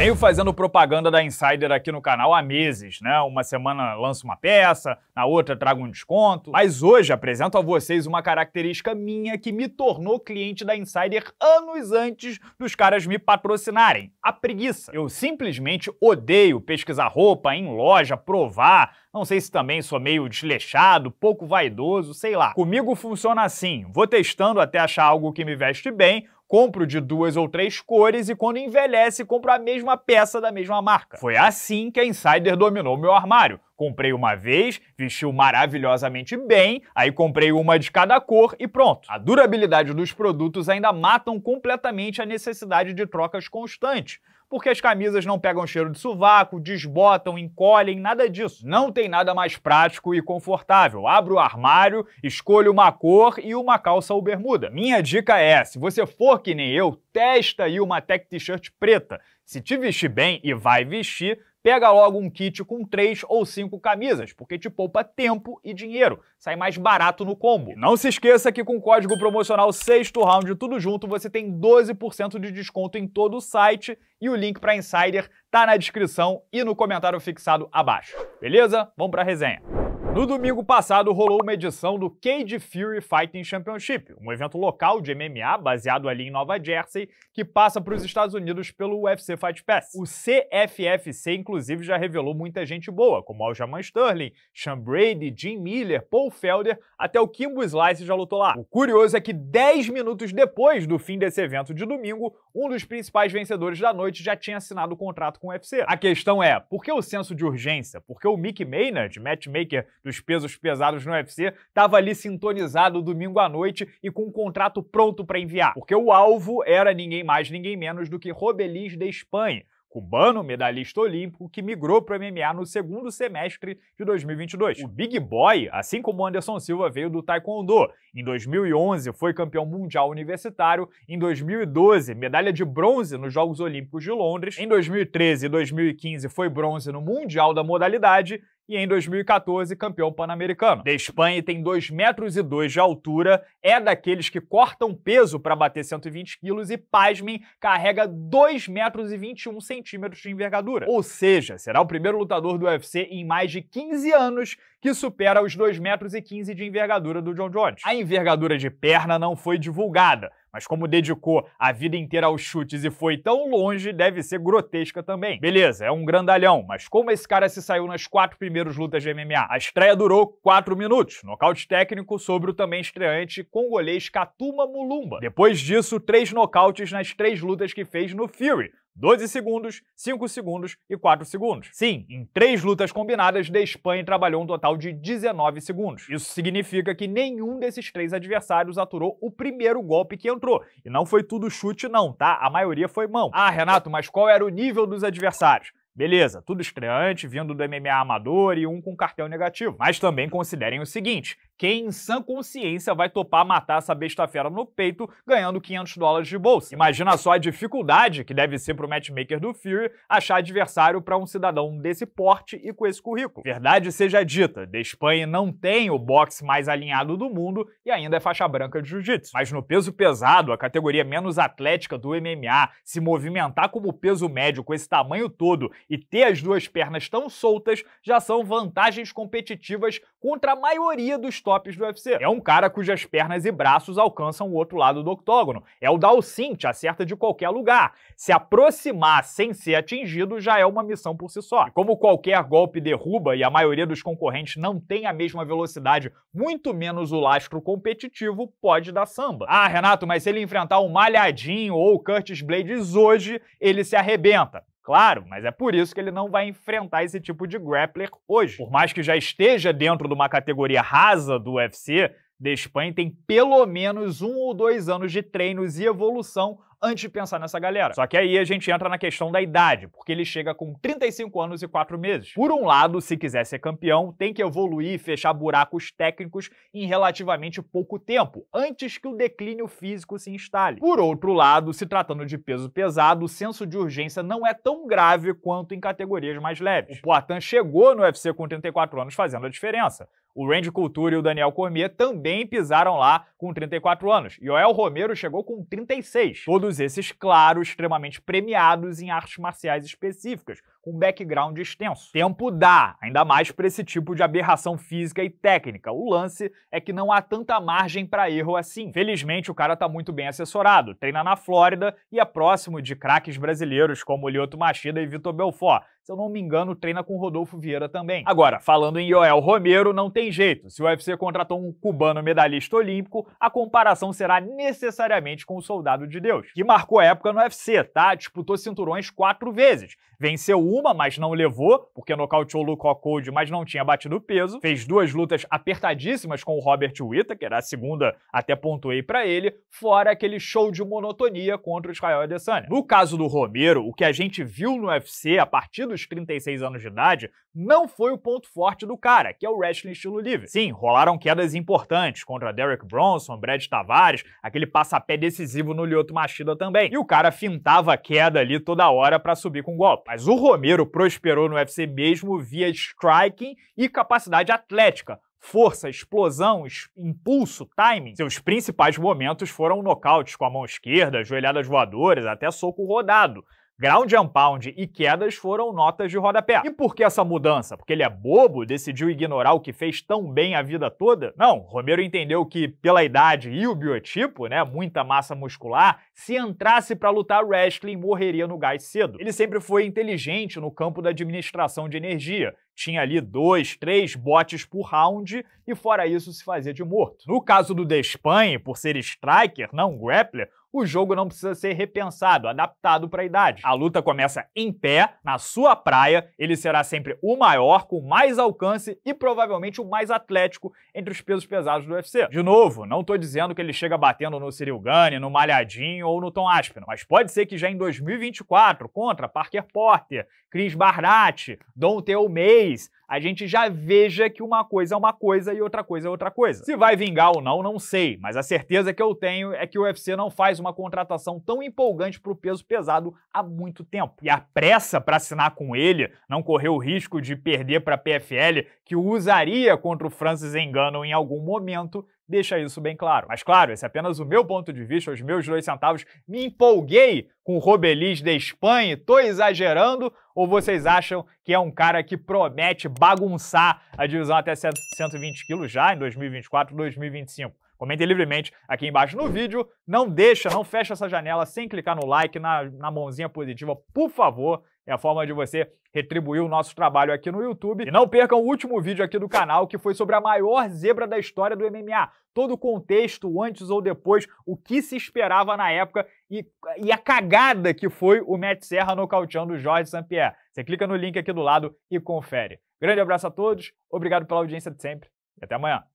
Venho fazendo propaganda da Insider aqui no canal há meses, né? Uma semana lanço uma peça, na outra trago um desconto. Mas hoje apresento a vocês uma característica minha que me tornou cliente da Insider anos antes dos caras me patrocinarem: a preguiça. Eu simplesmente odeio pesquisar roupa em loja, provar. Não sei se também sou meio desleixado, pouco vaidoso, sei lá. Comigo funciona assim: vou testando até achar algo que me veste bem Compro de duas ou três cores e quando envelhece, compro a mesma peça da mesma marca. Foi assim que a Insider dominou meu armário Comprei uma vez, vestiu maravilhosamente bem, aí comprei uma de cada cor e pronto. A durabilidade dos produtos ainda matam completamente a necessidade de trocas constantes porque as camisas não pegam cheiro de sovaco, desbotam, encolhem, nada disso. Não tem nada mais prático e confortável. Abro o armário, escolho uma cor e uma calça ou bermuda. Minha dica é, se você for que nem eu, testa aí uma tech t-shirt preta. Se te vestir bem e vai vestir, Pega logo um kit com três ou cinco camisas, porque te poupa tempo e dinheiro. Sai mais barato no combo. não se esqueça que com o código promocional sexto round tudo junto, você tem 12% de desconto em todo o site e o link para Insider tá na descrição e no comentário fixado abaixo. Beleza? Vamos para a resenha. No domingo passado rolou uma edição do Cage Fury Fighting Championship, um evento local de MMA baseado ali em Nova Jersey que passa para os Estados Unidos pelo UFC Fight Pass. O CFFC inclusive já revelou muita gente boa, como Aljamain Sterling, Sean Brady, Jim Miller, Paul Felder, até o Kimbo Slice já lutou lá. O curioso é que 10 minutos depois do fim desse evento de domingo, um dos principais vencedores da noite já tinha assinado o contrato com o UFC. A questão é, por que o senso de urgência? Porque o Mick Maynard, matchmaker do dos pesos pesados no UFC, estava ali sintonizado domingo à noite e com um contrato pronto para enviar, porque o alvo era ninguém mais, ninguém menos do que Robelis da Espanha, cubano, medalhista olímpico, que migrou para o MMA no segundo semestre de 2022. O Big Boy, assim como Anderson Silva, veio do Taekwondo. Em 2011 foi campeão mundial universitário, em 2012 medalha de bronze nos Jogos Olímpicos de Londres, em 2013 e 2015 foi bronze no Mundial da modalidade e em 2014 campeão pan-americano. De Espanha tem 2,2 metros e dois de altura, é daqueles que cortam peso para bater 120 quilos e, pasmem, carrega 2,21 metros e 21 centímetros de envergadura. Ou seja, será o primeiro lutador do UFC em mais de 15 anos que supera os 2,15 metros e 15 de envergadura do John Jones. A envergadura de perna não foi divulgada, mas como dedicou a vida inteira aos chutes e foi tão longe, deve ser grotesca também. Beleza, é um grandalhão, mas como esse cara se saiu nas quatro primeiras lutas de MMA? A estreia durou quatro minutos, nocaute técnico sobre o também estreante congolês Katuma Mulumba. Depois disso, três nocautes nas três lutas que fez no Fury, 12 segundos, 5 segundos e 4 segundos. Sim, em três lutas combinadas, Espanha trabalhou um total de 19 segundos. Isso significa que nenhum desses três adversários aturou o primeiro golpe que entrou. E não foi tudo chute não, tá? A maioria foi mão. Ah, Renato, mas qual era o nível dos adversários? Beleza, tudo estreante, vindo do MMA amador e um com cartel negativo. Mas também considerem o seguinte: quem em sã consciência vai topar matar essa besta fera no peito ganhando 500 dólares de bolsa? Imagina só a dificuldade que deve ser pro matchmaker do Fury achar adversário para um cidadão desse porte e com esse currículo. Verdade seja dita, Espanha não tem o boxe mais alinhado do mundo e ainda é faixa branca de jiu-jitsu. Mas no peso pesado, a categoria menos atlética do MMA, se movimentar como peso médio com esse tamanho todo e ter as duas pernas tão soltas já são vantagens competitivas contra a maioria dos tops do UFC. É um cara cujas pernas e braços alcançam o outro lado do octógono. É o Dalcint, acerta de qualquer lugar. Se aproximar sem ser atingido já é uma missão por si só. E como qualquer golpe derruba e a maioria dos concorrentes não tem a mesma velocidade, muito menos o lastro competitivo, pode dar samba. Ah, Renato, mas se ele enfrentar um Malhadinho ou o Curtis Blades hoje, ele se arrebenta. Claro, mas é por isso que ele não vai enfrentar esse tipo de grappler hoje. Por mais que já esteja dentro de uma categoria rasa do UFC, Despain tem pelo menos um ou dois anos de treinos e evolução antes de pensar nessa galera. Só que aí a gente entra na questão da idade, porque ele chega com 35 anos e 4 meses. Por um lado, se quiser ser campeão, tem que evoluir e fechar buracos técnicos em relativamente pouco tempo, antes que o declínio físico se instale. Por outro lado, se tratando de peso pesado, o senso de urgência não é tão grave quanto em categorias mais leves. O Poitin chegou no UFC com 34 anos fazendo a diferença. O Randy Couture e o Daniel Cormier também pisaram lá com 34 anos. E Joel Romero chegou com 36. Todos esses, claro, extremamente premiados em artes marciais específicas, com background extenso. Tempo dá, ainda mais para esse tipo de aberração física e técnica. O lance é que não há tanta margem para erro assim. Felizmente, o cara tá muito bem assessorado, treina na Flórida e é próximo de craques brasileiros como Lioto Machida e Vitor Belfort se eu não me engano, treina com Rodolfo Vieira também. Agora, falando em Yoel Romero, não tem jeito. Se o UFC contratou um cubano medalhista olímpico, a comparação será necessariamente com o Soldado de Deus, que marcou época no UFC, tá? Disputou cinturões quatro vezes. Venceu uma, mas não levou, porque nocauteou Luke Rockhold, mas não tinha batido peso. Fez duas lutas apertadíssimas com o Robert Whittaker, a segunda até pontuei para ele, fora aquele show de monotonia contra o Israel Adesanya. No caso do Romero, o que a gente viu no UFC a partir do dos 36 anos de idade não foi o ponto forte do cara, que é o wrestling estilo livre. Sim, rolaram quedas importantes contra Derek Bronson, Brad Tavares, aquele passapé decisivo no Lyoto Machida também. E o cara fintava a queda ali toda hora para subir com golpe. Mas o Romero prosperou no UFC mesmo via striking e capacidade atlética, força, explosão, impulso, timing. Seus principais momentos foram nocautes com a mão esquerda, joelhadas voadoras, até soco rodado. Ground and pound e quedas foram notas de rodapé. E por que essa mudança? Porque ele é bobo, decidiu ignorar o que fez tão bem a vida toda? Não, Romero entendeu que pela idade e o biotipo, né, muita massa muscular, se entrasse para lutar wrestling, morreria no gás cedo. Ele sempre foi inteligente no campo da administração de energia, tinha ali dois, três botes por round e fora isso se fazia de morto. No caso do Despanhe, por ser striker, não grappler, o jogo não precisa ser repensado, adaptado para a idade. A luta começa em pé, na sua praia, ele será sempre o maior, com mais alcance e provavelmente o mais atlético entre os pesos pesados do UFC. De novo, não estou dizendo que ele chega batendo no Cyril Gane, no Malhadinho ou no Tom Aspinall, mas pode ser que já em 2024, contra Parker Porter, Chris Barnett, Don Theo a gente já veja que uma coisa é uma coisa e outra coisa é outra coisa. Se vai vingar ou não, não sei, mas a certeza que eu tenho é que o UFC não faz uma contratação tão empolgante para o peso pesado há muito tempo. E a pressa para assinar com ele, não correr o risco de perder para a PFL, que o usaria contra o Francis Engano em algum momento, deixa isso bem claro. Mas claro, esse é apenas o meu ponto de vista, os meus dois centavos. Me empolguei com o Robelis da Espanha, estou exagerando, ou vocês acham que é um cara que promete bagunçar a divisão até 120 quilos já em 2024, 2025? Comentem livremente aqui embaixo no vídeo. Não deixa, não fecha essa janela sem clicar no like, na, na mãozinha positiva, por favor. É a forma de você retribuir o nosso trabalho aqui no YouTube. E não percam o último vídeo aqui do canal, que foi sobre a maior zebra da história do MMA. Todo o contexto, antes ou depois, o que se esperava na época e, e a cagada que foi o Matt Serra nocauteando o Jorge St. Pierre. Você clica no link aqui do lado e confere. Grande abraço a todos, obrigado pela audiência de sempre e até amanhã.